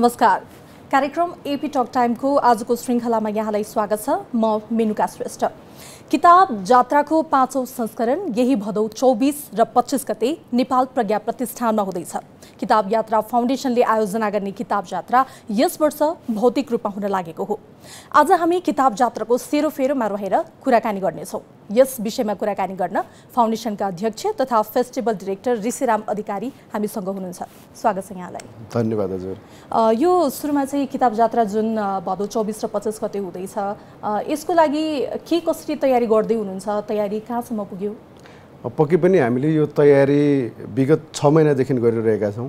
नमस्कार कार्यक्रम AP talk टाइमको आजको श्रृङ्खलामा यहाँलाई स्वागत छ म मेनुका श्रेष्ठ किताब जात्राको पाँचौँ संस्करण यही भदौ चौबिस र पच्चिस गते नेपाल प्रज्ञा प्रतिष्ठानमा हुँदैछ किताब यात्रा फाउन्डेसनले आयोजना गर्ने किताब जात्रा यस वर्ष भौतिक रूपमा हुन लागेको हो आज हामी किताब जात्राको सेरोफेरोमा रहेर कुराकानी गर्नेछौँ यस विषयमा कुराकानी गर्न फाउन्डेसनका अध्यक्ष तथा फेस्टिभल डिरेक्टर ऋषिराम अधिकारी हामीसँग हुनुहुन्छ स्वागत छ यहाँलाई धन्यवाद हजुर यो सुरुमा चाहिँ किताब जात्रा जुन भदौ चौबिस र पच्चिस गते हुँदैछ यसको लागि के कसरी तयारी गर्दै हुनुहुन्छ तयारी कहाँसम्म पुग्यो पक्कै पनि हामीले यो तयारी विगत छ महिनादेखि गरिरहेका छौँ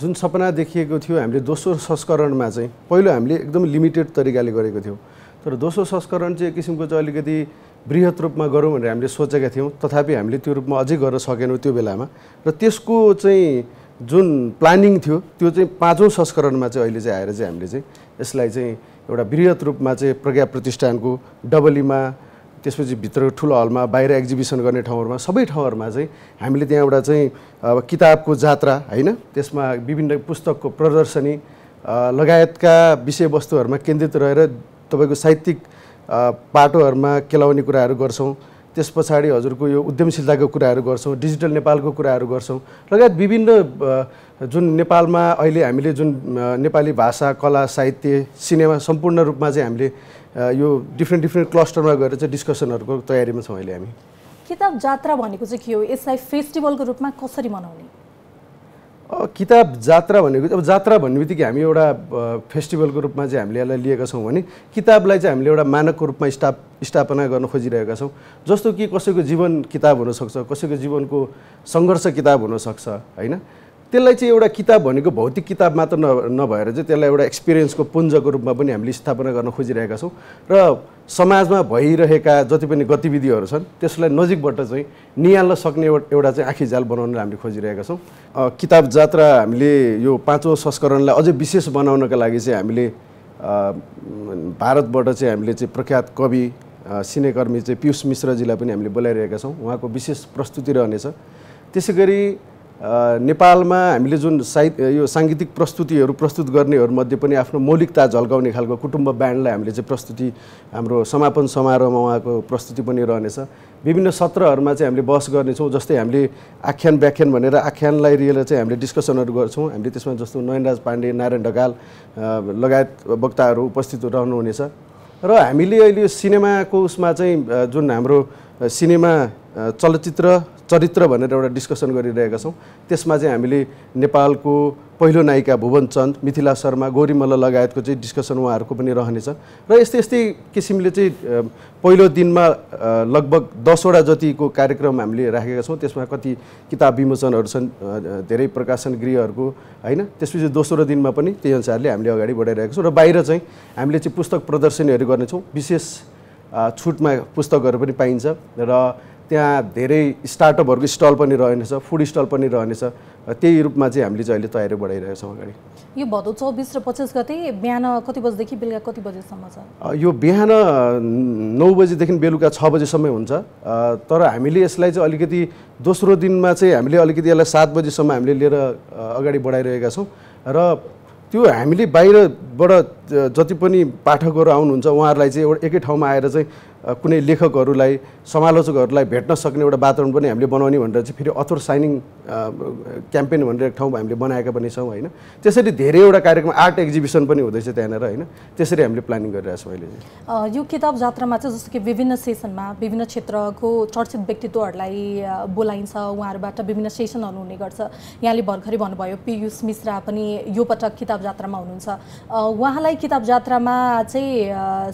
जुन सपना देखिएको थियो हामीले दोस्रो संस्करणमा चाहिँ पहिलो हामीले एकदम लिमिटेड तरिकाले गरेको थियौँ तर दोस्रो संस्करण चाहिँ एक किसिमको चाहिँ अलिकति वृहत रूपमा गरौँ भनेर हामीले सोचेका थियौँ तथापि हामीले त्यो रूपमा अझै गर्न सकेनौँ त्यो बेलामा र त्यसको चाहिँ जुन प्लानिङ थियो त्यो चाहिँ पाँचौँ संस्करणमा चाहिँ अहिले चाहिँ आएर चाहिँ हामीले चाहिँ यसलाई चाहिँ एउटा वृहत रूपमा चाहिँ प्रज्ञा प्रतिष्ठानको डबलीमा त्यसपछि भित्र ठुलो हलमा बाहिर एक्जिबिसन गर्ने ठाउँहरूमा सबै ठाउँहरूमा चाहिँ हामीले त्यहाँ एउटा चाहिँ अब किताबको जात्रा होइन त्यसमा विभिन्न पुस्तकको प्रदर्शनी लगायतका विषयवस्तुहरूमा केन्द्रित रहेर तपाईँको साहित्यिक पाटोहरूमा केलाउने कुराहरू गर्छौँ त्यस पछाडि हजुरको यो उद्यमशीलताको कुराहरू गर्छौँ डिजिटल नेपालको कुराहरू गर्छौँ लगायत विभिन्न जुन नेपालमा अहिले हामीले जुन नेपाली भाषा कला साहित्य सिनेमा सम्पूर्ण रूपमा चाहिँ हामीले यो डिफ्रेन्ट डिफ्रेन्ट क्लस्टरमा गएर चाहिँ डिस्कसनहरूको तयारीमा छौँ अहिले हामी किताब जात्रा भनेको चाहिँ के हो यसलाई फेस्टिभलको रूपमा कसरी मनाउने किताब जात्रा भनेको अब जात्रा भन्ने बित्तिकै हामी एउटा फेस्टिभलको रूपमा चाहिँ हामीले यसलाई लिएका छौँ भने किताबलाई चाहिँ हामीले एउटा मानकको रूपमा स्थाप स्थापना गर्न खोजिरहेका छौँ जस्तो कि कसैको जीवन किताब हुनसक्छ कसैको जीवनको सङ्घर्ष किताब हुनसक्छ होइन त्यसलाई चाहिँ एउटा किताब भनेको भौतिक किताब मात्र न नभएर चाहिँ त्यसलाई एउटा एक्सपिरियन्सको पुञ्जको रूपमा पनि हामीले स्थापना गर्न खोजिरहेका छौँ र समाजमा भइरहेका जति पनि गतिविधिहरू छन् त्यसलाई नजिकबाट चाहिँ निहाल्न सक्ने एउटा चाहिँ जाल बनाउनलाई हामीले खोजिरहेका छौँ किताब जात्रा हामीले यो पाँचौँ संस्करणलाई अझै विशेष बनाउनका लागि चाहिँ हामीले भारतबाट चाहिँ हामीले चाहिँ प्रख्यात कवि सिनेकर्मी चाहिँ पियुष मिश्रजीलाई पनि हामीले बोलाइरहेका छौँ उहाँको विशेष प्रस्तुति रहनेछ त्यसै गरी नेपालमा हामीले जुन साहित्य यो साङ्गीतिक प्रस्तुतिहरू प्रस्तुत गर्नेहरूमध्ये पनि आफ्नो मौलिकता झल्काउने खालको कुटुम्ब ब्यान्डलाई हामीले चाहिँ प्रस्तुति हाम्रो समापन समारोहमा उहाँको प्रस्तुति पनि रहनेछ विभिन्न सत्रहरूमा चाहिँ हामीले बहस गर्नेछौँ जस्तै हामीले आख्यान व्याख्यान भनेर आख्यानलाई लिएर चाहिँ हामीले डिस्कसनहरू गर्छौँ हामीले त्यसमा जस्तो नयनराज पाण्डे नारायण ढकाल लगायत वक्ताहरू उपस्थित रहनुहुनेछ र हामीले अहिले यो सिनेमाको उसमा चाहिँ जुन हाम्रो सिनेमा चलचित्र चरित्र भनेर एउटा डिस्कसन गरिरहेका छौँ त्यसमा चाहिँ हामीले नेपालको पहिलो नायिका भुवन चन्द मिथिला शर्मा गौरीमल्ल लगायतको चाहिँ डिस्कसन उहाँहरूको पनि रहनेछ र यस्तै यस्तै किसिमले चाहिँ पहिलो दिनमा लगभग दसवटा जतिको कार्यक्रम हामीले राखेका छौँ त्यसमा कति किताब विमोचनहरू छन् धेरै प्रकाशन गृहहरूको होइन त्यसपछि दोस्रो दिनमा पनि त्यही अनुसारले हामीले अगाडि बढाइरहेका छौँ र बाहिर चाहिँ हामीले चाहिँ पुस्तक प्रदर्शनीहरू गर्नेछौँ विशेष छुटमा पुस्तकहरू पनि पाइन्छ र त्यहाँ धेरै स्टार्टअपहरूको स्टल पनि रहनेछ फुड स्टल पनि रहनेछ त्यही रूपमा चाहिँ हामीले चाहिँ अहिले तयारी बढाइरहेछौँ अगाडि यो भदौ चौबिस र पच्चिस गते बिहान कति बजीदेखि बेलुका कति बजीसम्म छ यो बिहान नौ बजीदेखि बेलुका छ बजीसम्म हुन्छ तर हामीले यसलाई चाहिँ अलिकति दोस्रो दिनमा चाहिँ हामीले अलिकति यसलाई सात बजीसम्म हामीले लिएर अगाडि बढाइरहेका छौँ र त्यो हामीले बाहिरबाट जति पनि पाठकहरू आउनुहुन्छ उहाँहरूलाई चाहिँ एउटा एकै ठाउँमा आएर चाहिँ कुनै लेखकहरूलाई समालोचकहरूलाई भेट्न सक्ने एउटा वातावरण पनि हामीले बनाउने भनेर चाहिँ फेरि अथोर साइनिङ क्याम्पेन भनेर एक ठाउँमा हामीले बनाएका पनि छौँ होइन त्यसरी धेरैवटा कार्यक्रम आर्ट एक्जिबिसन पनि हुँदैछ त्यहाँनिर होइन त्यसरी हामीले प्लानिङ गरिरहेछौँ अहिले यो किताब जात्रामा चाहिँ जस्तो कि विभिन्न सेसनमा विभिन्न क्षेत्रको चर्चित व्यक्तित्वहरूलाई बोलाइन्छ उहाँहरूबाट विभिन्न सेसनहरू हुने गर्छ यहाँले भर्खरै भन्नुभयो पियुष मिश्रा पनि यो पटक किताब जात्रामा हुनुहुन्छ उहाँलाई किताब जात्रामा चाहिँ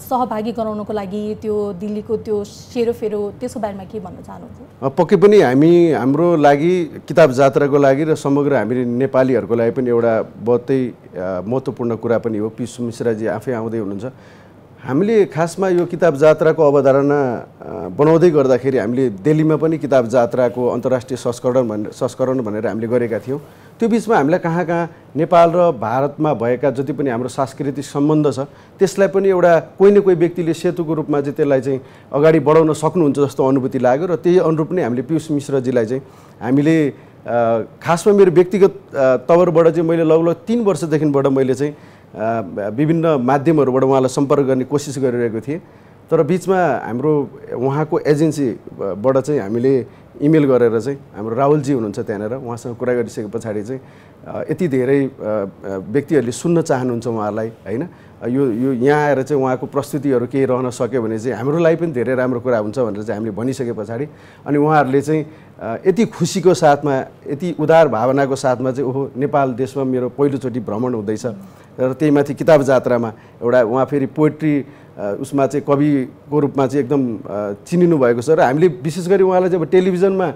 सहभागी गराउनको लागि त्यो दिल्लीको त्यो सेरोफेरो त्यसको बारेमा के भन्न चाहनुहुन्छ पक्कै पनि हामी हाम्रो लागि किताब जात्राको लागि र समग्र हामी नेपालीहरूको लागि पनि एउटा बहुतै महत्त्वपूर्ण कुरा पनि हो पिसु मिश्राजी आफै आउँदै हुनुहुन्छ हामीले खासमा यो किताब जात्राको अवधारणा बनाउँदै गर्दाखेरि हामीले दिल्लीमा पनि किताब जात्राको अन्तर्राष्ट्रिय संस्करण भनेर संस्करण भनेर हामीले गरेका थियौँ त्यो बिचमा हामीलाई कहाँ कहाँ नेपाल र भारतमा भएका जति पनि हाम्रो सांस्कृतिक सम्बन्ध छ त्यसलाई पनि एउटा कोही न कोही व्यक्तिले सेतुको रूपमा चाहिँ त्यसलाई चाहिँ अगाडि बढाउन सक्नुहुन्छ जस्तो अनुभूति लाग्यो र त्यही अनुरूप नै हामीले पियुष मिश्रजीलाई चाहिँ हामीले खासमा मेरो व्यक्तिगत तवरबाट चाहिँ मैले लगभग तिन वर्षदेखिबाट मैले चाहिँ विभिन्न माध्यमहरूबाट उहाँलाई सम्पर्क गर्ने कोसिस गरिरहेको थिएँ तर बिचमा हाम्रो उहाँको एजेन्सीबाट चाहिँ हामीले इमेल गरेर चाहिँ हाम्रो राहुलजी हुनुहुन्छ त्यहाँनिर उहाँसँग कुरा गरिसके पछाडि चाहिँ यति धेरै व्यक्तिहरूले सुन्न चाहनुहुन्छ उहाँहरूलाई होइन यो यो यहाँ आएर चाहिँ उहाँको प्रस्तुतिहरू केही रहन सक्यो भने चाहिँ हाम्रो लागि पनि धेरै राम्रो कुरा हुन्छ भनेर चाहिँ हामीले भनिसके पछाडि अनि उहाँहरूले चाहिँ यति खुसीको साथमा यति उदार भावनाको साथमा चाहिँ ओहो नेपाल देशमा मेरो पहिलोचोटि भ्रमण हुँदैछ र त्यही माथि किताब जात्रामा एउटा उहाँ फेरि पोइट्री उसमा चाहिँ कविको रूपमा चाहिँ एकदम चिनिनु भएको छ र हामीले विशेष गरी उहाँलाई चाहिँ अब टेलिभिजनमा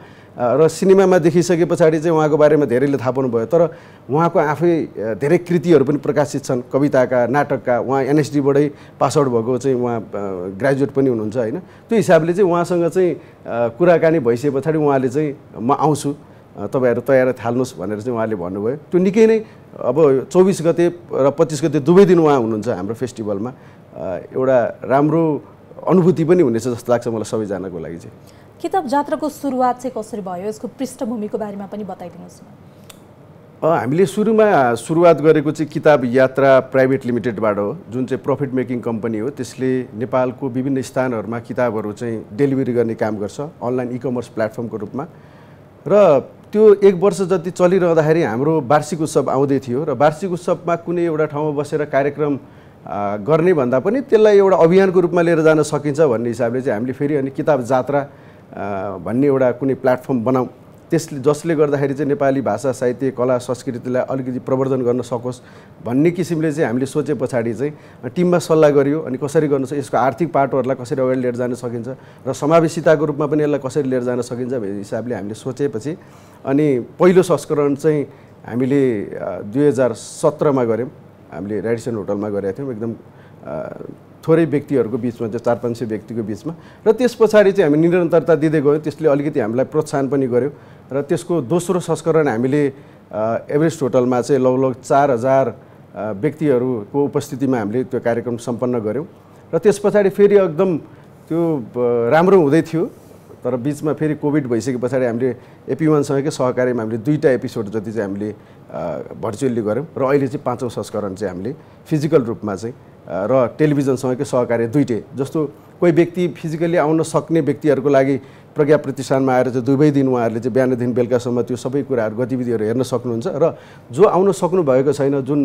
र सिनेमामा देखिसके पछाडि चाहिँ उहाँको बारेमा धेरैले थाहा पाउनु भयो तर उहाँको आफै धेरै कृतिहरू पनि प्रकाशित छन् कविताका नाटकका उहाँ एनएसडीबाटै आउट भएको चाहिँ उहाँ ग्रेजुएट पनि हुनुहुन्छ होइन त्यो हिसाबले चाहिँ उहाँसँग चाहिँ कुराकानी भइसके पछाडि उहाँले चाहिँ म आउँछु तपाईँहरू तयार थाल्नुहोस् भनेर चाहिँ उहाँले भन्नुभयो त्यो निकै नै अब चौबिस गते र पच्चिस गते दुवै दिन उहाँ हुनुहुन्छ हाम्रो फेस्टिभलमा एउटा राम्रो अनुभूति पनि हुनेछ जस्तो लाग्छ मलाई सबैजनाको लागि चाहिँ किताब जात्राको सुरुवात चाहिँ कसरी भयो यसको पृष्ठभूमिको बारेमा पनि बताइदिनुहोस् न हामीले सुरुमा सुरुवात गरेको चाहिँ किताब यात्रा प्राइभेट लिमिटेडबाट हो जुन चाहिँ प्रफिट मेकिङ कम्पनी हो त्यसले नेपालको विभिन्न स्थानहरूमा किताबहरू चाहिँ डेलिभरी गर्ने काम गर्छ अनलाइन इकमर्स प्लेटफर्मको रूपमा र त्यो एक वर्ष जति चलिरहँदाखेरि हाम्रो वार्षिक उत्सव आउँदै थियो र वार्षिक उत्सवमा कुनै एउटा ठाउँमा बसेर कार्यक्रम गर्ने भन्दा पनि त्यसलाई एउटा अभियानको रूपमा लिएर जान सकिन्छ भन्ने हिसाबले चाहिँ हामीले फेरि अनि किताब जात्रा भन्ने एउटा कुनै प्लेटफर्म बनाऊ त्यसले जसले गर्दाखेरि चाहिँ नेपाली भाषा साहित्य कला संस्कृतिलाई अलिकति प्रवर्धन गर्न सकोस् भन्ने किसिमले चाहिँ हामीले सोचे पछाडि चाहिँ टिममा सल्लाह गरियो अनि कसरी गर्नु यसको आर्थिक पाटोहरूलाई कसरी अगाडि लिएर जान सकिन्छ र समावेशिताको रूपमा पनि यसलाई कसरी लिएर जान सकिन्छ भन्ने हिसाबले हामीले सोचेपछि अनि पहिलो संस्करण चाहिँ हामीले दुई हजार सत्रमा गऱ्यौँ हामीले रेडिसन होटलमा गरेका थियौँ एकदम थोरै व्यक्तिहरूको बिचमा चाहिँ चार पाँच सय व्यक्तिको बिचमा र त्यस पछाडि चाहिँ हामी निरन्तरता दिँदै गयौँ त्यसले अलिकति हामीलाई प्रोत्साहन पनि गर्यो र त्यसको दोस्रो संस्करण हामीले एभरेस्ट होटलमा चाहिँ लगभग चार हजार व्यक्तिहरूको उपस्थितिमा हामीले त्यो कार्यक्रम सम्पन्न गऱ्यौँ र त्यस पछाडि फेरि एकदम त्यो राम्रो हुँदै थियो तर बिचमा फेरि कोभिड भइसके पछाडि हामीले एपिवानसँगकै सहकारीमा हामीले दुईवटा एपिसोड जति चाहिँ हामीले भर्चुअल्ली गऱ्यौँ र अहिले चाहिँ पाँचौँ संस्करण चाहिँ हामीले फिजिकल रूपमा चाहिँ र टेलिभिजनसँगकै सहकार्य दुइटै जस्तो कोही व्यक्ति फिजिकल्ली आउन सक्ने व्यक्तिहरूको लागि प्रज्ञा प्रतिष्ठानमा आएर चाहिँ दुवै दिन उहाँहरूले चाहिँ बिहानदेखि बेलुकासम्म त्यो सबै कुराहरू गतिविधिहरू हेर्न सक्नुहुन्छ र जो आउन सक्नु भएको छैन जुन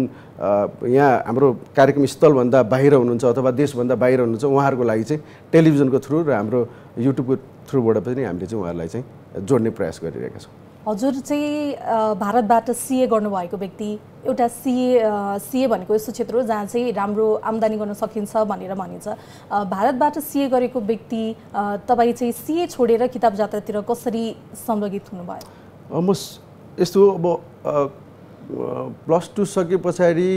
यहाँ हाम्रो कार्यक्रम स्थलभन्दा बाहिर हुनुहुन्छ अथवा देशभन्दा बाहिर हुनुहुन्छ उहाँहरूको लागि चाहिँ टेलिभिजनको थ्रु र हाम्रो युट्युबको थ्रुबाट पनि हामीले चाहिँ उहाँहरूलाई चाहिँ जोड्ने प्रयास गरिरहेका छौँ हजुर चाहिँ भारतबाट सिए गर्नुभएको व्यक्ति एउटा सिए सिए भनेको यस्तो क्षेत्र हो जहाँ चाहिँ राम्रो आम्दानी गर्न सकिन्छ भनेर भनिन्छ भारतबाट सिए गरेको व्यक्ति तपाईँ चाहिँ सिए छोडेर किताब जात्रातिर कसरी संलगित हुनुभयो म यस्तो अब प्लस टू सके पछाडि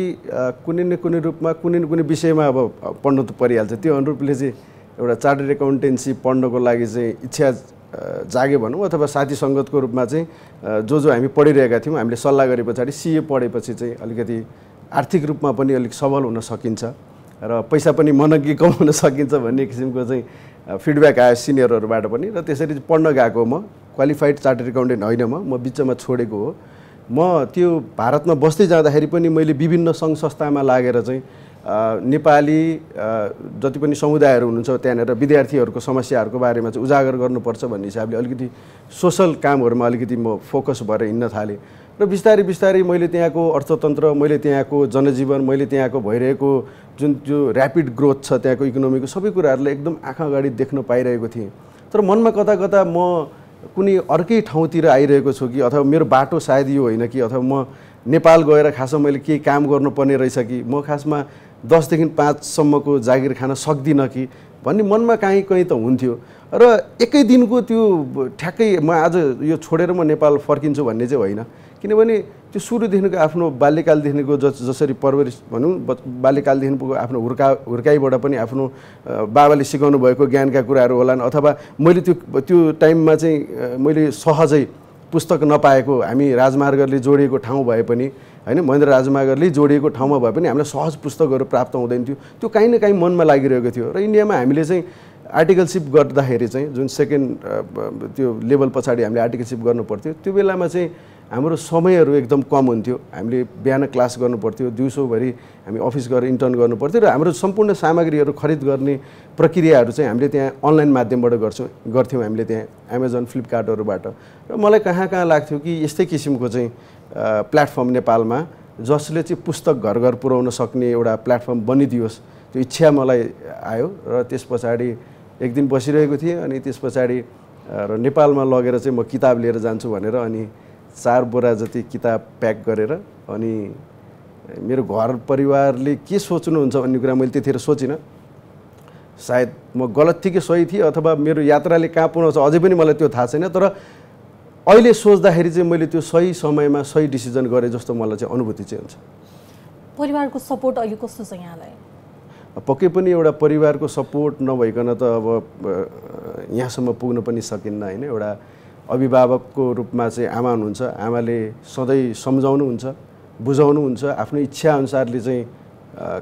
कुनै न कुनै रूपमा कुनै न कुनै विषयमा अब पढ्नु त परिहाल्छ त्यो अनुरूपले चाहिँ एउटा चार्टर्ड एकाउन्टेन्सी पढ्नको लागि चाहिँ इच्छा जाग्यो भनौँ अथवा साथी सङ्गतको रूपमा चाहिँ जो जो हामी पढिरहेका थियौँ हामीले सल्लाह गरे पछाडि सिए पढेपछि चाहिँ अलिकति आर्थिक रूपमा पनि अलिक सबल हुन सकिन्छ र पैसा पनि मनग्गी कमाउन सकिन्छ भन्ने किसिमको चाहिँ फिडब्याक आयो सिनियरहरूबाट पनि र त्यसरी पढ्न गएको म क्वालिफाइड चार्टेड एकाउन्टेन्ट होइन म म बिचमा छोडेको हो म त्यो भारतमा बस्दै जाँदाखेरि पनि मैले विभिन्न सङ्घ संस्थामा लागेर चाहिँ नेपाली जति पनि समुदायहरू हुनुहुन्छ त्यहाँनिर विद्यार्थीहरूको समस्याहरूको बारेमा चाहिँ उजागर गर्नुपर्छ भन्ने हिसाबले अलिकति सोसल कामहरूमा अलिकति म फोकस भएर हिँड्न थालेँ र बिस्तारै बिस्तारै मैले त्यहाँको अर्थतन्त्र मैले त्यहाँको जनजीवन मैले त्यहाँको भइरहेको जुन त्यो ऱ्यापिड ग्रोथ छ त्यहाँको इकोनोमीको सबै कुराहरूलाई एकदम आँखा अगाडि देख्न पाइरहेको थिएँ तर मनमा कता कता म कुनै अर्कै ठाउँतिर आइरहेको छु कि अथवा मेरो बाटो सायद यो होइन कि अथवा म नेपाल गएर खासमा मैले केही काम गर्नुपर्ने रहेछ कि म खासमा दसदेखि पाँचसम्मको जागिर खान सक्दिनँ कि भन्ने मनमा काहीँ कहीँ त हुन्थ्यो र एकै दिनको त्यो ठ्याक्कै म आज यो छोडेर म नेपाल फर्किन्छु भन्ने चाहिँ होइन किनभने त्यो सुरुदेखिको आफ्नो बाल्यकालदेखिको जस जसरी परवरिश भनौँ बाल्यकालदेखिको आफ्नो हुर्का हुर्काइबाट पनि आफ्नो बाबाले सिकाउनु भएको ज्ञानका कुराहरू होलान् अथवा मैले त्यो त्यो टाइममा चाहिँ मैले सहजै पुस्तक नपाएको हामी राजमार्गले जोडिएको ठाउँ भए पनि होइन महेन्द्र राजमागरले जोडिएको ठाउँमा भए पनि हामीलाई सहज पुस्तकहरू प्राप्त हुँदैन थियो त्यो काहीँ न काहीँ मनमा लागिरहेको थियो र इन्डियामा हामीले चाहिँ आर्टिकलसिप गर्दाखेरि चाहिँ जुन सेकेन्ड त्यो लेभल पछाडि हामीले आर्टिकलसिप गर्नु पर्थ्यो त्यो बेलामा चाहिँ हाम्रो समयहरू एकदम कम हुन्थ्यो हामीले बिहान क्लास गर्नु पर्थ्यो दिउँसोभरि हामी अफिस गएर इन्टर्न गर्नु पर्थ्यो र हाम्रो सम्पूर्ण सामग्रीहरू खरिद गर्ने प्रक्रियाहरू चाहिँ हामीले त्यहाँ अनलाइन माध्यमबाट गर्छौँ गर्थ्यौँ हामीले त्यहाँ एमाजोन फ्लिपकार्टहरूबाट र मलाई कहाँ कहाँ लाग्थ्यो कि यस्तै किसिमको चाहिँ प्लेटफर्म नेपालमा जसले चाहिँ पुस्तक घर घर पुर्याउन सक्ने एउटा प्लेटफर्म बनिदियोस् त्यो इच्छा मलाई आयो र त्यस पछाडि एक दिन बसिरहेको थिएँ अनि त्यस पछाडि र नेपालमा लगेर चाहिँ म किताब लिएर जान्छु भनेर अनि चार बोरा जति किताब प्याक गरेर अनि मेरो घर परिवारले के सोच्नुहुन्छ भन्ने कुरा मैले त्यतिखेर सोचिनँ सायद म गलत थिएँ कि सही थिएँ अथवा मेरो यात्राले कहाँ पुऱ्याउँछ अझै पनि मलाई त्यो थाहा छैन तर अहिले सोच्दाखेरि चाहिँ मैले त्यो सही समयमा सही डिसिजन गरेँ जस्तो मलाई चाहिँ अनुभूति चाहिँ हुन्छ परिवारको सपोर्ट अहिले कस्तो छ यहाँलाई पक्कै पनि एउटा परिवारको सपोर्ट नभइकन त अब यहाँसम्म पुग्न पनि सकिन्न होइन एउटा अभिभावकको रूपमा चाहिँ आमा हुनुहुन्छ आमाले सधैँ सम्झाउनुहुन्छ बुझाउनुहुन्छ आफ्नो इच्छा अनुसारले चाहिँ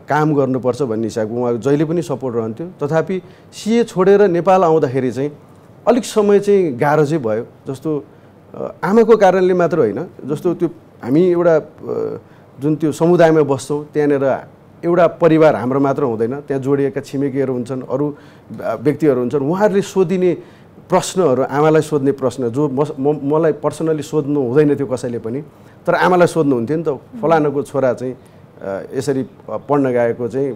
काम गर्नुपर्छ भन्ने हिसाबको उहाँ जहिले पनि सपोर्ट रहन्थ्यो तथापि सिए छोडेर नेपाल आउँदाखेरि चाहिँ अलिक समय चाहिँ गाह्रो चाहिँ भयो जस्तो आमाको कारणले मात्र होइन जस्तो त्यो हामी एउटा जुन त्यो समुदायमा बस्छौँ त्यहाँनिर एउटा परिवार हाम्रो मात्र हुँदैन त्यहाँ जोडिएका छिमेकीहरू हुन्छन् अरू व्यक्तिहरू हुन्छन् उहाँहरूले सोधिने प्रश्नहरू आमालाई सोध्ने प्रश्न जो म मलाई पर्सनली सोध्नु हुँदैन थियो कसैले पनि तर आमालाई सोध्नुहुन्थ्यो नि त फलानाको छोरा चाहिँ यसरी पढ्न गएको चाहिँ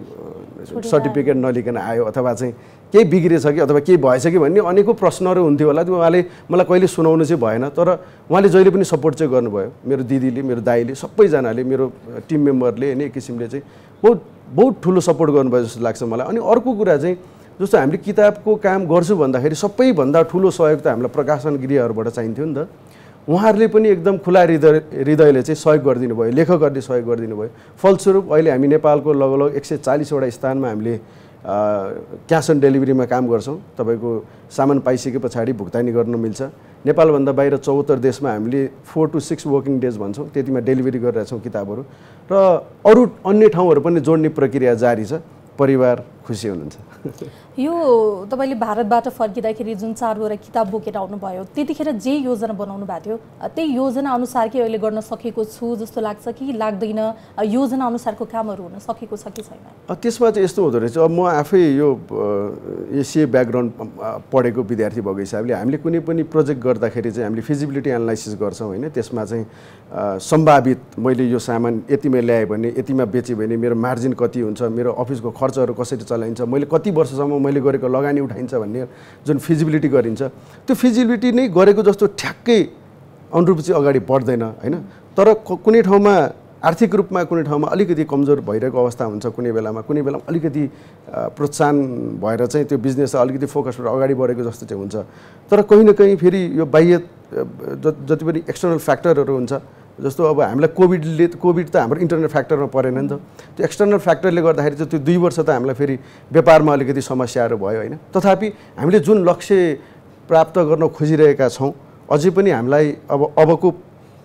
सर्टिफिकेट नलिकन आयो अथवा चाहिँ केही बिग्रेछ कि अथवा केही भएछ कि भन्ने अनेकौँ प्रश्नहरू हुन्थ्यो होला त्यो उहाँले मलाई कहिले सुनाउनु चाहिँ भएन तर उहाँले जहिले पनि सपोर्ट चाहिँ गर्नुभयो मेरो दिदीले मेरो दाईले सबैजनाले मेरो टिम मेम्बरले होइन एक किसिमले चाहिँ बहुत बहुत ठुलो सपोर्ट गर्नुभयो जस्तो लाग्छ मलाई अनि अर्को कुरा चाहिँ जस्तो हामीले किताबको काम गर्छु भन्दाखेरि सबैभन्दा ठुलो सहयोग त हामीलाई प्रकाशन गृहहरूबाट चाहिन्थ्यो नि त उहाँहरूले पनि एकदम खुला हृदय हृदयले चाहिँ सहयोग गरिदिनु भयो लेखकहरूले सहयोग गरिदिनु भयो फलस्वरूप अहिले हामी नेपालको लगभग एक सय चालिसवटा स्थानमा हामीले क्यास अन डेलिभरीमा काम गर्छौँ तपाईँको सामान पाइसके पछाडि भुक्तानी गर्न मिल्छ नेपालभन्दा बाहिर चौहत्तर देशमा हामीले four to six working days भन्छौँ त्यतिमा डेलिभरी गरिरहेछौँ किताबहरू र अरू अन्य ठाउँहरू पनि जोड्ने प्रक्रिया जारी छ परिवार खुसी हुनुहुन्छ यो तपाईँले भारतबाट फर्किँदाखेरि जुन चारवटा किताब बोकेर आउनुभयो त्यतिखेर जे योजना बनाउनु भएको थियो त्यही योजना अनुसारकै अहिले गर्न सकेको छु जस्तो लाग्छ कि लाग्दैन योजना अनुसारको कामहरू हुन सकेको छ कि छैन त्यसमा चाहिँ यस्तो हुँदो रहेछ अब म आफै यो एसिए ब्याकग्राउन्ड पढेको विद्यार्थी भएको हिसाबले हामीले कुनै पनि प्रोजेक्ट गर्दाखेरि चाहिँ हामीले फिजिबिलिटी एनालाइसिस गर्छौँ होइन त्यसमा चाहिँ सम्भावित मैले यो सामान यतिमा ल्याएँ भने यतिमा बेचेँ भने मेरो मार्जिन कति हुन्छ मेरो अफिसको खर्चहरू कसरी चलाइन्छ मैले कति वर्षसम्म मैले गरेको लगानी उठाइन्छ भन्ने जुन फिजिबिलिटी गरिन्छ त्यो फिजिबिलिटी नै गरेको जस्तो ठ्याक्कै अनुरूप चाहिँ अगाडि बढ्दैन होइन तर कुनै ठाउँमा आर्थिक रूपमा कुनै ठाउँमा अलिकति कमजोर भइरहेको अवस्था हुन्छ कुनै बेलामा कुनै बेलामा अलिकति प्रोत्साहन भएर चाहिँ त्यो बिजनेस अलिकति फोकसबाट अगाडि बढेको जस्तो चाहिँ हुन्छ तर कहीँ न कहीँ फेरि यो बाह्य जति पनि एक्सटर्नल फ्याक्टरहरू हुन्छ जस्तो अब हामीलाई कोभिडले कोभिड त हाम्रो इन्टरनल फ्याक्टरमा परेन नि त त्यो एक्सटर्नल फ्याक्टरले गर्दाखेरि चाहिँ त्यो दुई वर्ष त हामीलाई फेरि व्यापारमा अलिकति समस्याहरू भयो होइन तथापि हामीले जुन लक्ष्य प्राप्त गर्न खोजिरहेका छौँ अझै पनि हामीलाई अब अबको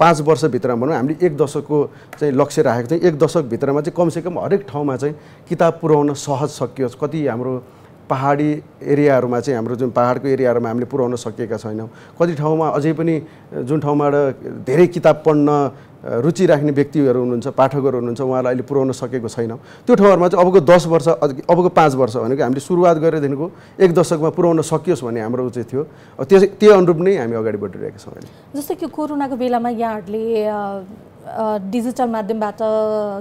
पाँच वर्षभित्रमा भनौँ हामीले एक दशकको चाहिँ लक्ष्य राखेको थियौँ एक दशकभित्रमा चाहिँ कमसेकम हरेक ठाउँमा चाहिँ किताब पुऱ्याउन सहज सकियोस् कति हाम्रो पाहाडी एरियाहरूमा चाहिँ हाम्रो जुन पाहाडको एरियाहरूमा हामीले पुर्याउन सकेका छैनौँ कति ठाउँमा अझै पनि जुन ठाउँबाट धेरै किताब पढ्न रुचि राख्ने व्यक्तिहरू हुनुहुन्छ पाठकहरू हुनुहुन्छ उहाँलाई अहिले पुर्याउन सकेको छैनौँ त्यो ठाउँहरूमा चाहिँ अबको दस वर्ष अबको पाँच वर्ष भनेको हामीले सुरुवात गरेदेखिको एक दशकमा पुऱ्याउन सकियोस् भन्ने हाम्रो चाहिँ थियो त्यस त्यही अनुरूप नै हामी अगाडि बढिरहेका छौँ अहिले जस्तो कि कोरोनाको बेलामा यहाँहरूले डिजिटल माध्यमबाट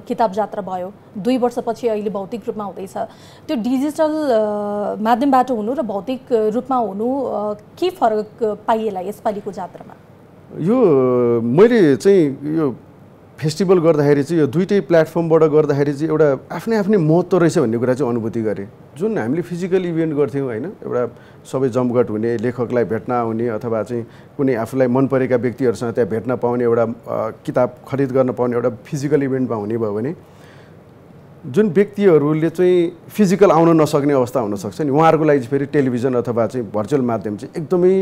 किताब जात्रा भयो दुई वर्षपछि अहिले भौतिक रूपमा हुँदैछ त्यो डिजिटल माध्यमबाट हुनु र भौतिक रूपमा हुनु के फरक पाइएला यसपालिको जात्रामा यो मैले चाहिँ यो फेस्टिभल गर्दाखेरि चाहिँ यो दुइटै प्लेटफर्मबाट गर्दाखेरि चाहिँ एउटा आफ्नै आफ्नै महत्त्व रहेछ भन्ने कुरा चाहिँ अनुभूति गरेँ जुन हामीले फिजिकल इभेन्ट गर्थ्यौँ होइन एउटा सबै जमघट हुने लेखकलाई भेट्न आउने अथवा चाहिँ कुनै आफूलाई मन परेका व्यक्तिहरूसँग त्यहाँ भेट्न पाउने एउटा किताब खरिद गर्न पाउने एउटा फिजिकल इभेन्टमा हुने भयो भने जुन व्यक्तिहरूले चाहिँ फिजिकल आउन नसक्ने अवस्था हुनसक्छ नि उहाँहरूको लागि फेरि टेलिभिजन अथवा चाहिँ भर्चुअल माध्यम चाहिँ एकदमै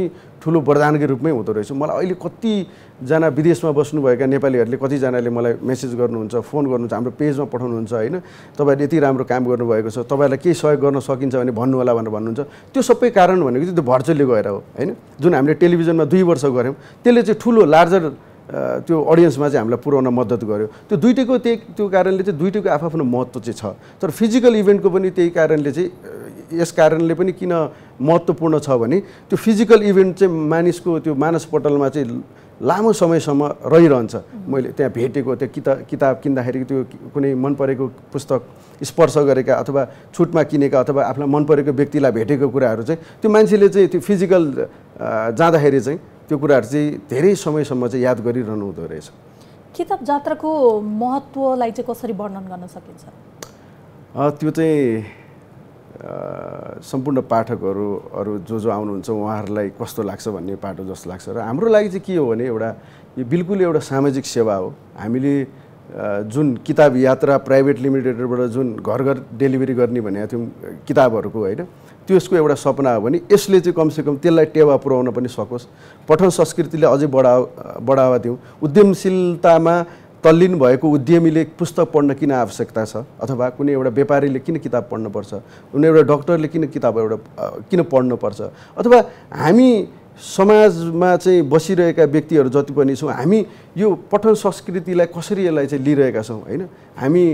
ठुलो वरदानकै रूपमै हुँदो रहेछ मलाई अहिले कतिजना विदेशमा बस्नुभएका नेपालीहरूले कतिजनाले मलाई मेसेज गर्नुहुन्छ फोन गर्नुहुन्छ हाम्रो पेजमा पठाउनुहुन्छ होइन तपाईँहरूले यति राम्रो काम गर्नुभएको छ तपाईँहरूलाई केही सहयोग गर्न सकिन्छ भने भन्नुहोला भनेर भन्नुहुन्छ त्यो सबै कारण भनेको चाहिँ त्यो भर्चुअली गएर हो होइन जुन हामीले टेलिभिजनमा दुई वर्ष गऱ्यौँ त्यसले चाहिँ ठुलो लार्जर त्यो अडियन्समा चाहिँ हामीलाई पुऱ्याउन मद्दत गर्यो त्यो दुइटैको त्यही त्यो कारणले चाहिँ दुइटैको आफआफ्नो महत्त्व चाहिँ छ तर फिजिकल इभेन्टको पनि त्यही कारणले चाहिँ यस कारणले पनि किन महत्त्वपूर्ण छ भने त्यो फिजिकल इभेन्ट चाहिँ मानिसको त्यो मानस मानसपटलमा चाहिँ लामो समयसम्म रहिरहन्छ मैले त्यहाँ भेटेको त्यो किता किताब किन्दाखेरि त्यो कुनै मन परेको पुस्तक स्पर्श गरेका अथवा छुटमा किनेका अथवा आफूलाई मन परेको व्यक्तिलाई भेटेको कुराहरू चाहिँ त्यो मान्छेले चाहिँ त्यो फिजिकल जाँदाखेरि चाहिँ त्यो कुराहरू चाहिँ धेरै समयसम्म चाहिँ याद गरिरहनु हुँदो रहेछ किताब जात्राको महत्त्वलाई चाहिँ कसरी वर्णन गर्न सकिन्छ त्यो चाहिँ सम्पूर्ण पाठकहरू अरू जो जो आउनुहुन्छ उहाँहरूलाई कस्तो लाग्छ भन्ने पाटो जस्तो लाग्छ र हाम्रो लागि चाहिँ के हो भने एउटा यो बिल्कुल एउटा सामाजिक सेवा हो हामीले जुन किताब यात्रा प्राइभेट लिमिटेडबाट जुन घर घर डेलिभरी गर्ने भनेका थियौँ किताबहरूको होइन त्यसको एउटा सपना हो भने यसले चाहिँ कमसेकम त्यसलाई टेवा पुर्याउन पनि सकोस् पठन संस्कृतिले अझै बढा बढावा दिउँ उद्यमशीलतामा तल्लीन भएको उद्यमीले पुस्तक पढ्न किन आवश्यकता छ अथवा कुनै एउटा व्यापारीले किन किताब पढ्नुपर्छ कुनै एउटा डक्टरले किन किताब एउटा किन पढ्नुपर्छ अथवा हामी समाजमा चाहिँ बसिरहेका व्यक्तिहरू जति पनि छौँ हामी यो पठन संस्कृतिलाई कसरी यसलाई चाहिँ लिइरहेका छौँ होइन हामी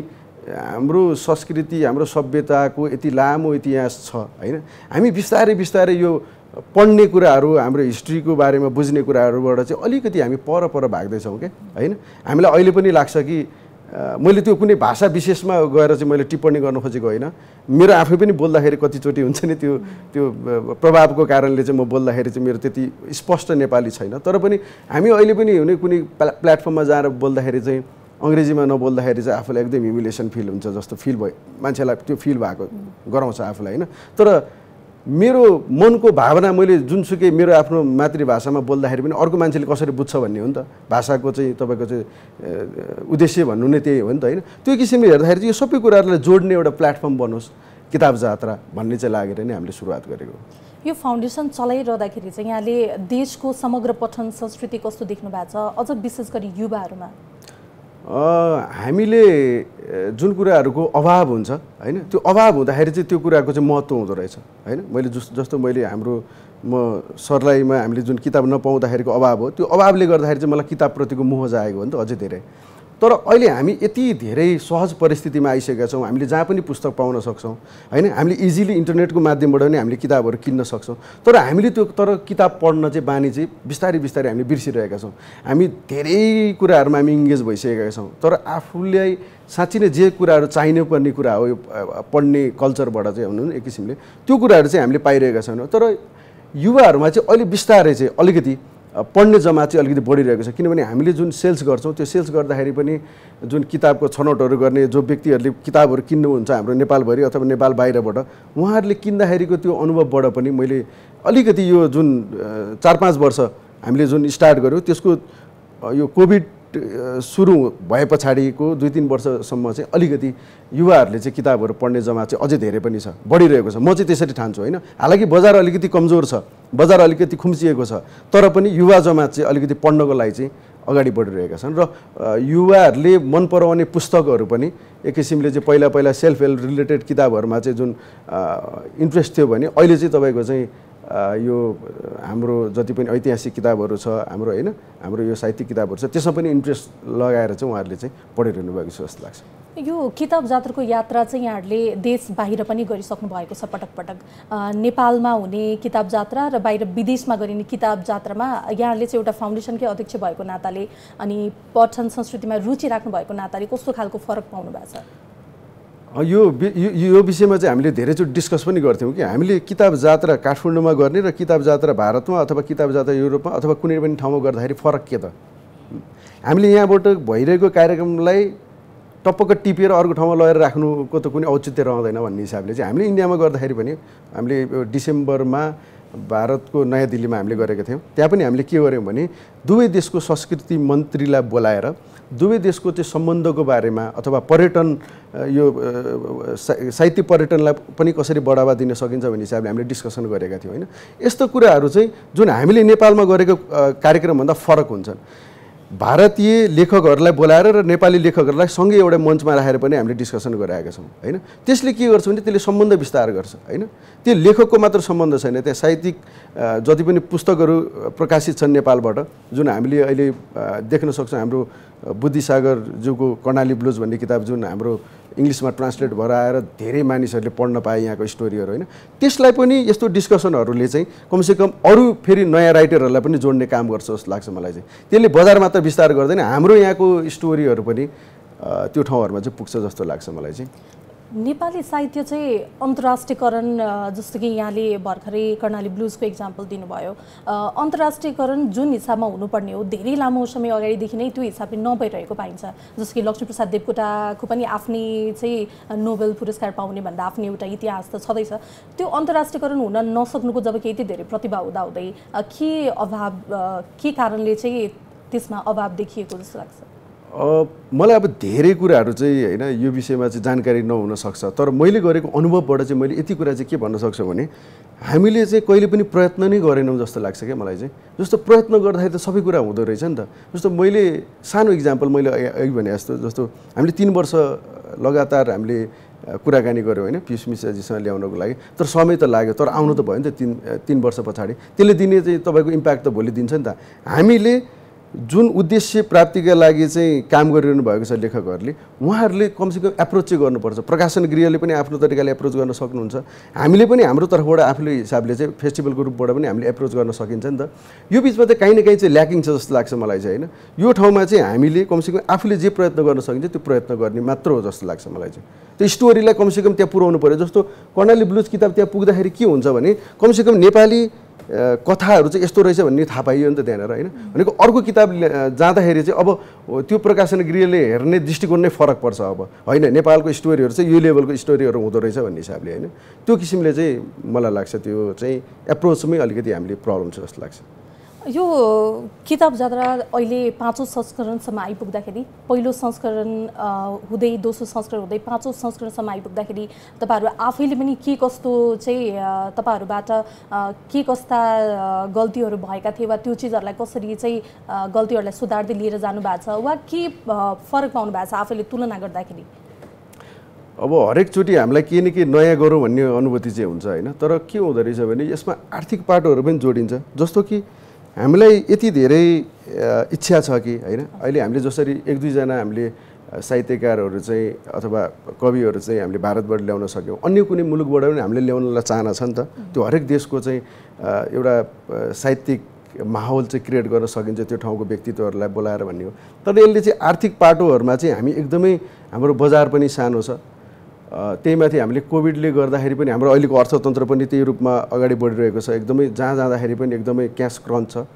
हाम्रो संस्कृति हाम्रो सभ्यताको यति लामो इतिहास छ होइन हामी बिस्तारै बिस्तारै यो पढ्ने कुराहरू हाम्रो हिस्ट्रीको बारेमा बुझ्ने कुराहरूबाट चाहिँ अलिकति हामी पर पर भाग्दैछौँ क्या होइन हामीलाई अहिले पनि लाग्छ कि मैले त्यो कुनै भाषा विशेषमा गएर चाहिँ मैले टिप्पणी गर्न खोजेको होइन मेरो आफै पनि बोल्दाखेरि कतिचोटि हुन्छ नि त्यो त्यो प्रभावको कारणले चाहिँ म बोल्दाखेरि चाहिँ मेरो त्यति स्पष्ट नेपाली छैन तर पनि हामी अहिले पनि हुने कुनै प्ला प्लेटफर्ममा जाएर बोल्दाखेरि चाहिँ अङ्ग्रेजीमा नबोल्दाखेरि चाहिँ आफूलाई एकदम ह्युमिलेसन फिल हुन्छ जस्तो फिल भयो मान्छेलाई त्यो फिल भएको गराउँछ आफूलाई होइन तर मेरो मनको भावना मैले जुनसुकै मेरो आफ्नो मातृभाषामा बोल्दाखेरि पनि अर्को मान्छेले कसरी बुझ्छ भन्ने हो नि त भाषाको चाहिँ तपाईँको चाहिँ उद्देश्य भन्नु नै त्यही हो नि त होइन त्यो किसिमले हेर्दाखेरि चाहिँ यो सबै कुराहरूलाई जोड्ने एउटा प्लेटफर्म बनोस् किताब जात्रा भन्ने चाहिँ लागेर नै हामीले सुरुवात गरेको यो फाउन्डेसन चलाइरहँदाखेरि चाहिँ यहाँले देशको समग्र पठन संस्कृति कस्तो देख्नु भएको छ अझ विशेष गरी युवाहरूमा हामीले जुन कुराहरूको अभाव हुन्छ होइन त्यो अभाव हुँदाखेरि चाहिँ त्यो कुराको चाहिँ महत्त्व हुँदो रहेछ होइन मैले जस जस्तो मैले हाम्रो म सरलाईमा हामीले जुन किताब नपाउँदाखेरिको अभाव हो त्यो अभावले गर्दाखेरि चाहिँ मलाई किताबप्रतिको मोह जागेको हो नि त अझै धेरै तर अहिले हामी यति धेरै सहज परिस्थितिमा आइसकेका छौँ हामीले जहाँ पनि पुस्तक पाउन सक्छौँ होइन हामीले इजिली इन्टरनेटको माध्यमबाट नै हामीले किताबहरू किन्न सक्छौँ तर हामीले त्यो तर किताब पढ्न चाहिँ बानी चाहिँ बिस्तारै बिस्तारै हामीले बिर्सिरहेका छौँ हामी धेरै कुराहरूमा हामी इङ्गेज भइसकेका छौँ तर आफूलाई साँच्ची नै जे कुराहरू चाहिनु पर्ने कुरा हो यो पढ्ने कल्चरबाट चाहिँ हुनु एक किसिमले त्यो कुराहरू चाहिँ हामीले पाइरहेका छैनौँ तर युवाहरूमा चाहिँ अहिले बिस्तारै चाहिँ अलिकति पढ्ने जमात चाहिँ अलिकति बढिरहेको छ किनभने हामीले जुन सेल्स गर्छौँ त्यो सेल्स गर्दाखेरि पनि जुन किताबको छनौटहरू गर्ने जो व्यक्तिहरूले किताबहरू किन्नुहुन्छ हाम्रो नेपालभरि अथवा नेपाल बाहिरबाट उहाँहरूले किन्दाखेरिको त्यो अनुभवबाट पनि मैले अलिकति यो जुन चार पाँच वर्ष हामीले जुन स्टार्ट गऱ्यौँ त्यसको यो कोभिड सुरु भए पछाडिको दुई तिन वर्षसम्म चाहिँ अलिकति युवाहरूले चाहिँ किताबहरू पढ्ने जमा चाहिँ अझै धेरै पनि छ बढिरहेको छ म चाहिँ त्यसरी ठान्छु होइन हालाकि बजार अलिकति कमजोर छ बजार अलिकति खुम्चिएको छ तर पनि युवा जमात चाहिँ अलिकति पढ्नको लागि चाहिँ अगाडि बढिरहेका छन् र युवाहरूले मन पराउने पुस्तकहरू पनि एक किसिमले चाहिँ पहिला पहिला सेल्फ हेल्प रिलेटेड किताबहरूमा चाहिँ जुन इन्ट्रेस्ट थियो भने अहिले चाहिँ तपाईँको चाहिँ यो हाम्रो जति पनि ऐतिहासिक किताबहरू छ हाम्रो होइन हाम्रो यो साहित्यिक किताबहरू छ त्यसमा पनि इन्ट्रेस्ट लगाएर चाहिँ उहाँहरूले चाहिँ पढिरहनु भएको छ जस्तो लाग्छ यो किताब जात्राको यात्रा चाहिँ यहाँहरूले देश बाहिर पनि गरिसक्नु भएको छ पटक पटक नेपालमा हुने किताब जात्रा र बाहिर विदेशमा गरिने किताब जात्रामा यहाँहरूले चाहिँ एउटा फाउन्डेसनकै अध्यक्ष भएको नाताले अनि पठन संस्कृतिमा रुचि राख्नु भएको नाताले कस्तो खालको फरक पाउनु भएको छ यो यो विषयमा चाहिँ हामीले धेरैचोटि डिस्कस पनि गर्थ्यौँ कि हामीले किताब जात्रा काठमाडौँमा गर्ने र किताब जात्रा भारतमा अथवा किताब जात्रा युरोपमा अथवा कुनै पनि ठाउँमा गर्दाखेरि फरक के त हामीले यहाँबाट भइरहेको कार्यक्रमलाई टपक्क टिपेर अर्को ठाउँमा लगेर राख्नुको त कुनै औचित्य रहँदैन भन्ने हिसाबले चाहिँ हामीले इन्डियामा गर्दाखेरि पनि हामीले डिसेम्बरमा भारतको नयाँ दिल्लीमा हामीले गरेका थियौँ त्यहाँ पनि हामीले के गऱ्यौँ भने दुवै देशको संस्कृति मन्त्रीलाई बोलाएर दुवै देशको त्यो सम्बन्धको बारेमा अथवा पर्यटन यो साहित्य पर्यटनलाई पनि कसरी बढावा दिन सकिन्छ भन्ने हिसाबले हामीले डिस्कसन गरेका थियौँ होइन यस्तो कुराहरू चाहिँ जुन हामीले नेपालमा गरेको कार्यक्रमभन्दा फरक हुन्छन् भारतीय लेखकहरूलाई बोलाएर र नेपाली लेखकहरूलाई सँगै एउटा मञ्चमा राखेर पनि हामीले डिस्कसन गराएका छौँ होइन त्यसले के गर्छ भने त्यसले सम्बन्ध विस्तार गर्छ होइन त्यो लेखकको मात्र सम्बन्ध छैन त्यहाँ साहित्यिक जति पनि पुस्तकहरू प्रकाशित छन् नेपालबाट जुन हामीले अहिले देख्न सक्छौँ हाम्रो बुद्धिसागर बुद्धिसागरज्यूको कर्णाली ब्लुज भन्ने किताब जुन हाम्रो इङ्ग्लिसमा ट्रान्सलेट भएर आएर धेरै मानिसहरूले पढ्न पाए यहाँको स्टोरीहरू होइन त्यसलाई पनि यस्तो डिस्कसनहरूले चाहिँ कमसेकम अरू फेरि नयाँ राइटरहरूलाई पनि जोड्ने काम गर्छ जस्तो लाग्छ मलाई चाहिँ त्यसले बजार मात्र विस्तार गर्दैन हाम्रो यहाँको स्टोरीहरू पनि त्यो ठाउँहरूमा चाहिँ पुग्छ जस्तो लाग्छ मलाई चाहिँ नेपाली साहित्य चाहिँ अन्तर्राष्ट्रियकरण जस्तो कि यहाँले भर्खरै कर्णाली ब्लुजको इक्जाम्पल दिनुभयो अन्तर्राष्ट्रियकरण जुन हिसाबमा हुनुपर्ने हो धेरै लामो समय अगाडिदेखि नै त्यो हिसाबले नभइरहेको पाइन्छ जस्तो कि लक्ष्मीप्रसाद देवकोटाको पनि आफ्नै चाहिँ नोबेल पुरस्कार पाउने भन्दा आफ्नै एउटा इतिहास त छँदैछ त्यो अन्तर्राष्ट्रियकरण हुन नसक्नुको जब यति धेरै प्रतिभा हुँदाहुँदै के अभाव के कारणले चाहिँ त्यसमा अभाव देखिएको जस्तो लाग्छ मलाई अब धेरै कुराहरू चाहिँ होइन यो विषयमा चाहिँ जानकारी नहुनसक्छ तर मैले गरेको अनुभवबाट चाहिँ मैले यति कुरा चाहिँ के भन्न सक्छु भने हामीले चाहिँ कहिले पनि प्रयत्न नै गरेनौँ जस्तो लाग्छ क्या मलाई चाहिँ जस्तो प्रयत्न गर्दाखेरि त सबै कुरा हुँदो रहेछ नि त जस्तो मैले सानो इक्जाम्पल मैले अघि भने जस्तो जस्तो हामीले तिन वर्ष लगातार हामीले कुराकानी गऱ्यौँ होइन पियुष मिश्राजीसँग ल्याउनको लागि तर समय त लाग्यो तर आउनु त भयो नि त तिन तिन वर्ष पछाडि त्यसले दिने चाहिँ तपाईँको इम्प्याक्ट त भोलि दिन्छ नि त हामीले जुन उद्देश्य प्राप्तिका लागि चाहिँ काम गरिरहनु भएको छ लेखकहरूले उहाँहरूले कमसेकम एप्रोच चाहिँ गर्नुपर्छ प्रकाशन गृहले पनि आफ्नो तरिकाले एप्रोच गर्न सक्नुहुन्छ हामीले पनि हाम्रो तर्फबाट आफ्नो हिसाबले चाहिँ फेस्टिभलको रूपबाट पनि हामीले एप्रोच गर्न सकिन्छ नि त यो बिचमा चाहिँ काहीँ न काहीँ चाहिँ ल्याकिङ छ जस्तो लाग्छ मलाई चाहिँ होइन यो ठाउँमा चाहिँ हामीले कमसेकम आफूले जे प्रयत्न गर्न सकिन्छ त्यो प्रयत्न गर्ने मात्र हो जस्तो लाग्छ मलाई चाहिँ त्यो स्टोरीलाई कमसेकम त्यहाँ पुऱ्याउनु पऱ्यो जस्तो कर्णाली ब्लुज किताब त्यहाँ पुग्दाखेरि के हुन्छ भने कमसेकम नेपाली कथाहरू चाहिँ यस्तो रहेछ भन्ने थाहा पाइयो नि त त्यहाँनिर होइन भनेको अर्को किताब जाँदाखेरि चाहिँ अब त्यो प्रकाशन गृहले हेर्ने दृष्टिकोण नै फरक पर्छ अब होइन नेपालको स्टोरीहरू चाहिँ यो लेभलको स्टोरीहरू हुँदो रहेछ भन्ने हिसाबले होइन त्यो किसिमले चाहिँ मलाई लाग्छ त्यो चाहिँ एप्रोचमै अलिकति हामीले प्रब्लम छ जस्तो लाग्छ यो किताब जात्रा अहिले पाँचौँ संस्करणसम्म आइपुग्दाखेरि पहिलो संस्करण हुँदै दोस्रो संस्करण हुँदै पाँचौँ संस्करणसम्म आइपुग्दाखेरि तपाईँहरू आफैले पनि के कस्तो चाहिँ तपाईँहरूबाट के कस्ता गल्तीहरू भएका थिए वा त्यो चिजहरूलाई कसरी चाहिँ गल्तीहरूलाई सुधार्दै लिएर जानुभएको छ वा के फरक पाउनु भएको छ आफैले तुलना गर्दाखेरि अब हरेकचोटि हामीलाई के न के नयाँ गरौँ भन्ने अनुभूति चाहिँ हुन्छ होइन तर के हुँदो रहेछ भने यसमा आर्थिक पाटोहरू पनि जोडिन्छ जस्तो कि हामीलाई यति धेरै इच्छा छ कि होइन अहिले हामीले जसरी एक दुईजना हामीले साहित्यकारहरू चाहिँ अथवा कविहरू चाहिँ हामीले भारतबाट ल्याउन सक्यौँ अन्य कुनै मुलुकबाट पनि हामीले ल्याउनलाई चाहना छ नि त त्यो हरेक देशको चाहिँ एउटा साहित्यिक माहौल चाहिँ क्रिएट गर्न सकिन्छ त्यो ठाउँको व्यक्तित्वहरूलाई बोलाएर भन्ने हो तर यसले चाहिँ आर्थिक पाटोहरूमा चाहिँ हामी एकदमै हाम्रो बजार पनि सानो छ त्यहीमाथि हामीले कोभिडले गर्दाखेरि पनि हाम्रो अहिलेको अर्थतन्त्र पनि त्यही रूपमा अगाडि बढिरहेको छ एकदमै जहाँ जाँदाखेरि पनि एकदमै क्यास क्रन्च छ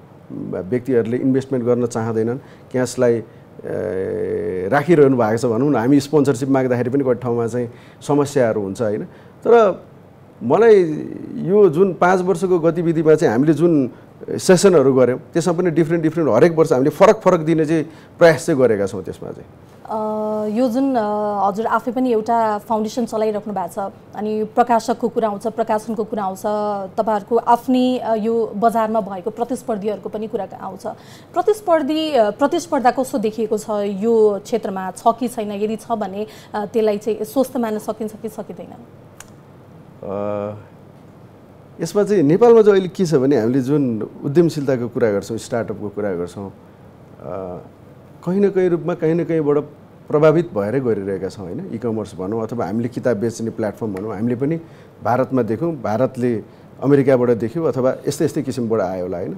व्यक्तिहरूले इन्भेस्टमेन्ट गर्न चाहँदैनन् क्यासलाई राखिरहनु भएको छ भनौँ न हामी स्पोन्सरसिप माग्दाखेरि पनि कति ठाउँमा चाहिँ समस्याहरू हुन्छ होइन तर मलाई यो जुन पाँच वर्षको गतिविधिमा चाहिँ हामीले जुन सेसनहरू गऱ्यौँ त्यसमा पनि डिफ्रेन्ट डिफ्रेन्ट हरेक वर्ष हामीले फरक फरक दिने चाहिँ प्रयास चाहिँ गरेका छौँ त्यसमा चाहिँ यो जुन हजुर आफै पनि एउटा फाउन्डेसन चलाइराख्नु भएको छ अनि प्रकाशकको कुरा आउँछ प्रकाशनको कुरा आउँछ तपाईँहरूको आफ्नै यो बजारमा भएको प्रतिस्पर्धीहरूको पनि कुरा आउँछ प्रतिस्पर्धी प्रतिस्पर्धा कस्तो देखिएको छ यो क्षेत्रमा छ कि छैन यदि छ भने त्यसलाई चाहिँ स्वस्थ मान्न सकिन्छ कि सकिँदैन यसमा चाहिँ नेपालमा चाहिँ अहिले के छ भने हामीले जुन उद्यमशीलताको कुरा गर्छौँ स्टार्टअपको कुरा गर्छौँ कहीँ न कहीँ रूपमा कहीँ न कहीँबाट प्रभावित भएरै गरिरहेका छौँ होइन इकमर्स भनौँ अथवा हामीले किताब बेच्ने प्लेटफर्म भनौँ हामीले पनि भारतमा देख्यौँ भारतले अमेरिकाबाट देख्यौँ अथवा यस्तै यस्तै किसिमबाट आयो होला होइन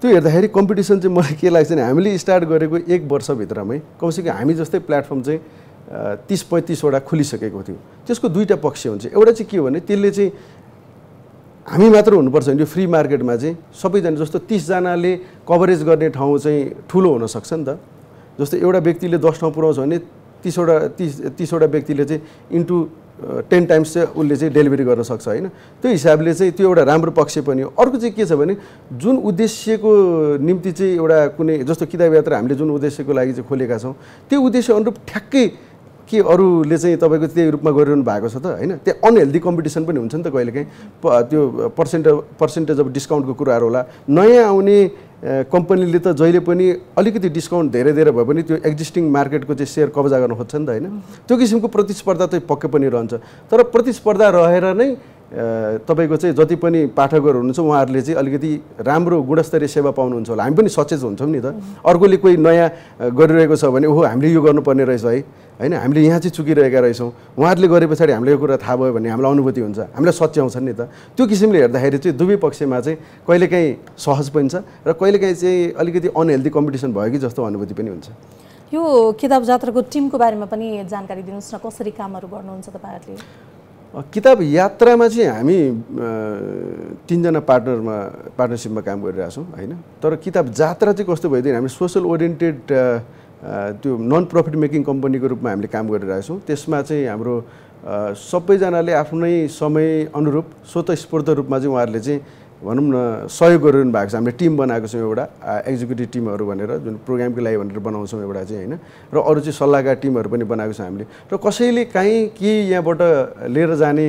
त्यो हेर्दाखेरि कम्पिटिसन चाहिँ मलाई के लाग्छ भने हामीले स्टार्ट गरेको एक वर्षभित्रमै कमसेकम हामी जस्तै प्लेटफर्म चाहिँ तिस पैँतिसवटा खुलिसकेको थियो त्यसको दुईवटा पक्ष हुन्छ एउटा चाहिँ के हो भने त्यसले चाहिँ हामी मात्र हुनुपर्छ भने यो फ्री मार्केटमा चाहिँ सबैजना जस्तो तिसजनाले कभरेज गर्ने ठाउँ चाहिँ ठुलो हुनसक्छ नि त जस्तो एउटा व्यक्तिले दस ठाउँ पुऱ्याउँछ भने तिसवटा तिस तिसवटा व्यक्तिले चाहिँ इन्टु टेन टाइम्स चाहिँ उसले चाहिँ डेलिभरी गर्न सक्छ होइन त्यो हिसाबले चाहिँ त्यो एउटा राम्रो पक्ष पनि हो अर्को चाहिँ के छ भने जुन उद्देश्यको निम्ति चाहिँ एउटा कुनै जस्तो किताब यात्रा हामीले जुन उद्देश्यको लागि चाहिँ खोलेका छौँ त्यो उद्देश्य अनुरूप ठ्याक्कै के अरूले चाहिँ तपाईँको त्यही रूपमा गरिरहनु भएको छ त होइन त्यहाँ अनहेल्दी कम्पिटिसन पनि हुन्छ नि त कहिलेकाहीँ प त्यो पर्सेन्ट पर्सेन्टेज अब डिस्काउन्टको कुराहरू होला नयाँ आउने कम्पनीले त जहिले पनि अलिकति डिस्काउन्ट धेरै धेरै भए पनि त्यो एक्जिस्टिङ मार्केटको चाहिँ सेयर कब्जा गर्न खोज्छ नि त होइन त्यो किसिमको प्रतिस्पर्धा चाहिँ पक्कै पनि रहन्छ तर प्रतिस्पर्धा रहेर नै तपाईँको चाहिँ जति पनि पाठकहरू हुनुहुन्छ उहाँहरूले चाहिँ अलिकति राम्रो गुणस्तरीय सेवा पाउनुहुन्छ होला हामी पनि सचेत हुन्छौँ नि त अर्कोले कोही नयाँ गरिरहेको छ भने ओहो हामीले यो गर्नुपर्ने रहेछ है होइन हामीले यहाँ चाहिँ चुकिरहेका रहेछौँ उहाँहरूले गरे पछाडि हामीले यो कुरा थाहा भयो भने हामीलाई अनुभूति हुन्छ हामीलाई सच्याउँछन् नि त त्यो किसिमले हेर्दाखेरि चाहिँ दुवै पक्षमा चाहिँ कहिलेकाहीँ सहज पनि छ र कहिलेकाहीँ चाहिँ अलिकति अनहेल्दी कम्पिटिसन भयो कि जस्तो अनुभूति पनि हुन्छ यो किताब जात्राको टिमको बारेमा पनि जानकारी दिनुहोस् न कसरी कामहरू गर्नुहुन्छ तपाईँहरूले किताब यात्रामा चाहिँ हामी तिनजना पार्टनरमा पार्टनरसिपमा काम गरिरहेछौँ होइन तर किताब जात्रा चाहिँ कस्तो भइदियो हामी सोसल ओरिएन्टेड त्यो नन प्रफिट मेकिङ कम्पनीको रूपमा हामीले काम गरिरहेछौँ त्यसमा चाहिँ हाम्रो सबैजनाले आफ्नै समय अनुरूप स्वतस्फूर्त रूपमा चाहिँ उहाँहरूले चाहिँ भनौँ न सहयोग गरिरहनु भएको छ हामीले टिम बनाएको छौँ एउटा एक्जिक्युटिभ टिमहरू भनेर जुन प्रोग्रामको लागि भनेर बनाउँछौँ एउटा चाहिँ होइन र अरू चाहिँ सल्लाहकार टिमहरू पनि बनाएको छौँ हामीले र कसैले काहीँ के यहाँबाट लिएर जाने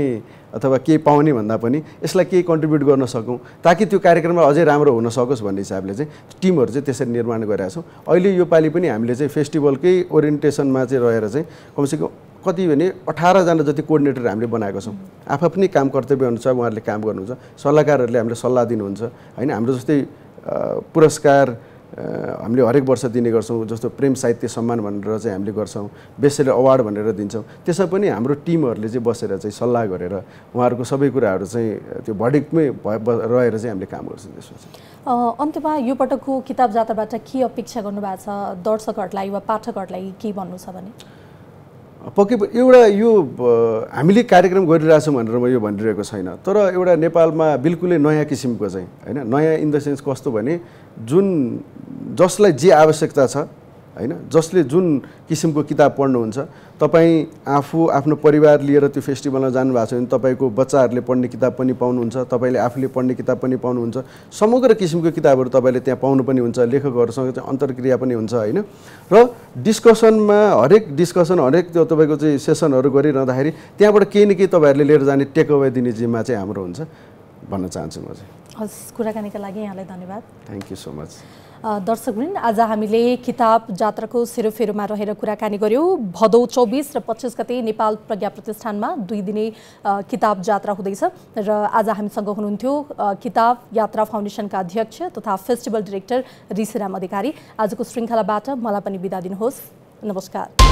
अथवा केही पाउने भन्दा पनि यसलाई केही कन्ट्रिब्युट गर्न सकौँ ताकि त्यो कार्यक्रममा अझै राम्रो हुन सकोस् भन्ने हिसाबले चाहिँ टिमहरू चाहिँ त्यसरी निर्माण गरेका छौँ अहिले योपालि पनि हामीले चाहिँ फेस्टिभलकै ओरिएन्टेसनमा चाहिँ रहेर चाहिँ कमसेकम कति भने अठारजना जति कोअर्डिनेटर हामीले बनाएको छौँ आफ्नै काम कर्तव्यअनुसार उहाँहरूले काम गर्नुहुन्छ सल्लाहकारहरूले हामीले सल्लाह दिनुहुन्छ होइन हाम्रो जस्तै पुरस्कार हामीले हरेक वर्ष दिने गर्छौँ जस्तो प्रेम साहित्य सम्मान भनेर चाहिँ हामीले गर्छौँ बेसेर अवार्ड भनेर दिन्छौँ त्यसमा पनि हाम्रो टिमहरूले चाहिँ बसेर चाहिँ सल्लाह गरेर उहाँहरूको सबै कुराहरू चाहिँ त्यो भडिकमै रहेर चाहिँ हामीले काम गर्छौँ त्यसमा चाहिँ अन्त्यमा यो पटकको किताब जात्राबाट के अपेक्षा गर्नुभएको छ दर्शकहरूलाई वा पाठकहरूलाई के भन्नु छ भने पक्कै एउटा यो हामीले कार्यक्रम गरिरहेछौँ भनेर म यो भनिरहेको छैन तर एउटा नेपालमा बिल्कुलै नयाँ किसिमको चाहिँ होइन नयाँ इन द सेन्स कस्तो भने जुन जसलाई जे आवश्यकता छ होइन जसले जुन किसिमको किताब पढ्नुहुन्छ तपाईँ आफू आफ्नो परिवार लिएर त्यो फेस्टिभलमा जानुभएको छ भने तपाईँको बच्चाहरूले पढ्ने किताब पनि पाउनुहुन्छ तपाईँले आफूले पढ्ने किताब पनि पाउनुहुन्छ समग्र किसिमको किताबहरू तपाईँले त्यहाँ पाउनु पनि हुन्छ लेखकहरूसँग चाहिँ अन्तर्क्रिया पनि हुन्छ होइन र डिस्कसनमा हरेक डिस्कसन हरेक त्यो तपाईँको चाहिँ सेसनहरू गरिरहँदाखेरि त्यहाँबाट केही न केही तपाईँहरूले लिएर जाने टेक अवे दिने जिम्मा चाहिँ हाम्रो हुन्छ भन्न चाहन्छु म चाहिँ हस् कुराकानीका लागि यहाँलाई धन्यवाद थ्याङ्क यू सो मच दर्शकवृन्द आज हामीले किताब जात्राको सेरोफेरोमा रहेर कुराकानी गऱ्यौँ भदौ चौबिस र पच्चिस गते नेपाल प्रज्ञा प्रतिष्ठानमा दुई दिने किताब जात्रा हुँदैछ र आज हामीसँग हुनुहुन्थ्यो किताब यात्रा फाउन्डेसनका अध्यक्ष तथा फेस्टिभल डिरेक्टर ऋषिराम अधिकारी आजको श्रृङ्खलाबाट मलाई पनि बिदा दिनुहोस् नमस्कार